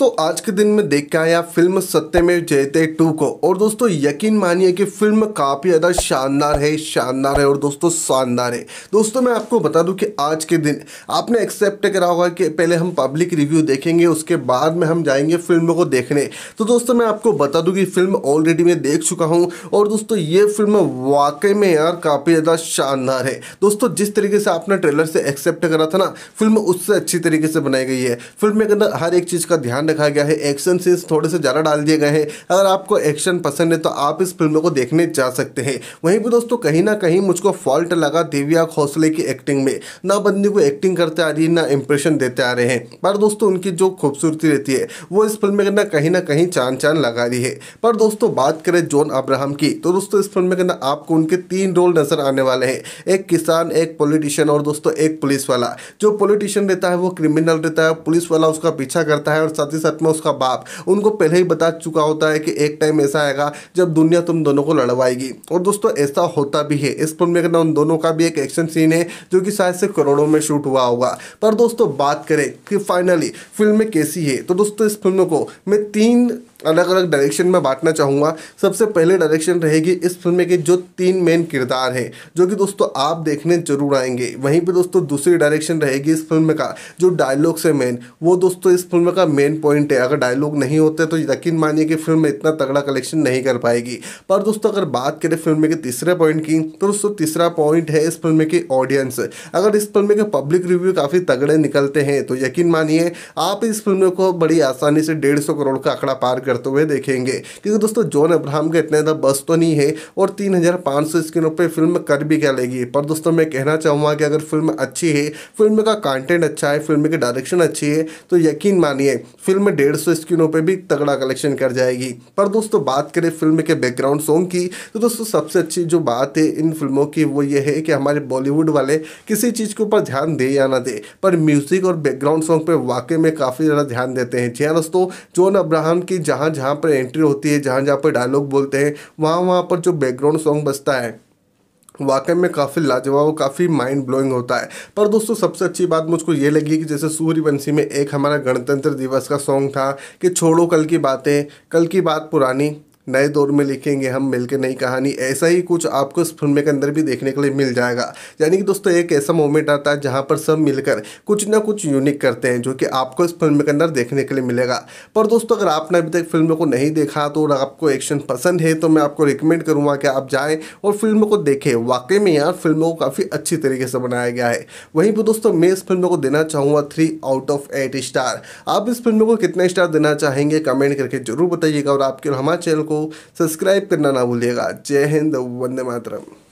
दोस्तों आज के दिन में देख के आया फिल्म सत्य में जयते टू को और दोस्तों यकीन मानिए कि फिल्म काफ़ी ज़्यादा शानदार है शानदार है और दोस्तों शानदार है दोस्तों मैं आपको बता दूं कि आज के दिन आपने एक्सेप्ट करा होगा कि पहले हम पब्लिक रिव्यू देखेंगे उसके बाद में हम जाएंगे फिल्म को देखने तो दोस्तों मैं आपको बता दूँ कि फिल्म ऑलरेडी मैं देख चुका हूँ और दोस्तों ये फिल्म वाकई में यार काफ़ी ज़्यादा शानदार है दोस्तों जिस तरीके से आपने ट्रेलर से एक्सेप्ट करा था ना फिल्म उससे अच्छी तरीके से बनाई गई है फिल्म के अंदर हर एक चीज़ का ध्यान रखा गया है एक्शन सीन्स थोड़े से ज़्यादा डाल दिए गए हैं अगर आपको एक्शन पसंद है तो आप इस फिल्म को देखने जा सकते हैं वहीं पर दोस्तों कहीं ना कहीं मुझको फॉल्ट लगा दिव्या खोसले की एक्टिंग में ना बंदी को एक्टिंग करते आ रही है ना इंप्रेशन देते आ रहे हैं पर दोस्तों उनकी जो खूबसूरती रहती है वो इस फिल्म में ना कहीं ना कहीं चांद चांद लगा रही है पर दोस्तों बात करें जॉन अब्राहम की तो दोस्तों इस फिल्म में ना आपको उनके तीन रोल नज़र आने वाले हैं एक किसान एक पॉलिटिशियन और दोस्तों एक पुलिस वाला जो पॉलिटिशियन रहता है वो क्रिमिनल रहता है पुलिस वाला उसका पीछा करता है और साथ ही साथ में उसका बाप उनको पहले ही बता चुका होता है कि एक टाइम ऐसा आएगा जब दुनिया तुम दोनों को लड़वाएगी और दोस्तों ऐसा होता भी है इस फिल्म में उन दोनों का भी एक एक्शन सीन है जो कि शायद से करोड़ों में शूट हुआ होगा पर दोस्तों बात करें कि फाइनली फिल्म कैसी है तो दोस्तों इस फिल्म को मैं तीन अलग अलग डायरेक्शन में बांटना चाहूँगा सबसे पहले डायरेक्शन रहेगी इस फिल्म के जो तीन मेन किरदार हैं जो कि दोस्तों आप देखने जरूर आएंगे वहीं पे दोस्तों दूसरी डायरेक्शन रहेगी इस फिल्म का जो डायलॉग्स है मेन वो दोस्तों इस फिल्म का मेन पॉइंट है अगर डायलॉग नहीं होते तो यकीन मानिए कि फिल्म इतना तगड़ा कलेक्शन नहीं कर पाएगी पर दोस्तों अगर बात करें फिल्म के तीसरे पॉइंट की तो दोस्तों तीसरा पॉइंट है इस फिल्म की ऑडियंस अगर इस फिल्म के पब्लिक रिव्यू काफ़ी तगड़े निकलते हैं तो यकीन मानिए आप इस फिल्म को बड़ी आसानी से डेढ़ करोड़ का आंकड़ा पार करते हुए देखेंगे क्योंकि दोस्तों जॉन अब्राहम का इतना ज़्यादा बस तो नहीं है और तीन हज़ार पाँच सौ स्क्रीनों पर फिल्म कर भी क्या लेगी पर दोस्तों मैं कहना चाहूँगा कि अगर फिल्म अच्छी है फिल्म का कंटेंट अच्छा है फिल्म की डायरेक्शन अच्छी है तो यकीन मानिए फिल्म डेढ़ सौ स्क्रीनों पर भी तगड़ा कलेक्शन कर जाएगी पर दोस्तों बात करें फिल्म के बैकग्राउंड सॉन्ग की तो दोस्तों सबसे अच्छी जो बात है इन फिल्मों की वो ये है कि हमारे बॉलीवुड वाले किसी चीज़ के ऊपर ध्यान दे या ना दे पर म्यूज़िक और बैकग्राउंड सॉन्ग पर वाकई में काफ़ी ज़्यादा ध्यान देते हैं जी हाँ दोस्तों जॉन अब्राहम की जहाँ जहाँ जहाँ पर एंट्री होती है जहाँ जहाँ पर डायलॉग बोलते हैं वहाँ वहाँ पर जो बैकग्राउंड सॉन्ग बजता है वाकई में काफ़ी लाजवाब काफ़ी माइंड ब्लोइंग होता है पर दोस्तों सबसे अच्छी बात मुझको ये लगी कि जैसे सूर्यवंशी में एक हमारा गणतंत्र दिवस का सॉन्ग था कि छोड़ो कल की बातें कल की बात पुरानी नए दौर में लिखेंगे हम मिलकर नई कहानी ऐसा ही कुछ आपको इस फिल्म के अंदर भी देखने के लिए मिल जाएगा यानी कि दोस्तों एक ऐसा मोमेंट आता है जहाँ पर सब मिलकर कुछ ना कुछ यूनिक करते हैं जो कि आपको इस फिल्म के अंदर देखने के लिए मिलेगा पर दोस्तों अगर आपने अभी तक फिल्म को नहीं देखा तो आपको एक्शन पसंद है तो मैं आपको रिकमेंड करूँगा कि आप जाएँ और फिल्म को देखें वाकई में यार फिल्म को काफ़ी अच्छी तरीके से बनाया गया है वहीं पर दोस्तों मैं इस फिल्म को देना चाहूँगा three out of eight star आप इस फिल्म को कितने स्टार देना चाहेंगे कमेंट करके जरूर बताइएगा और आपके हमारे चैनल को सब्सक्राइब करना ना भूलिएगा जय हिंद वंदे मातरम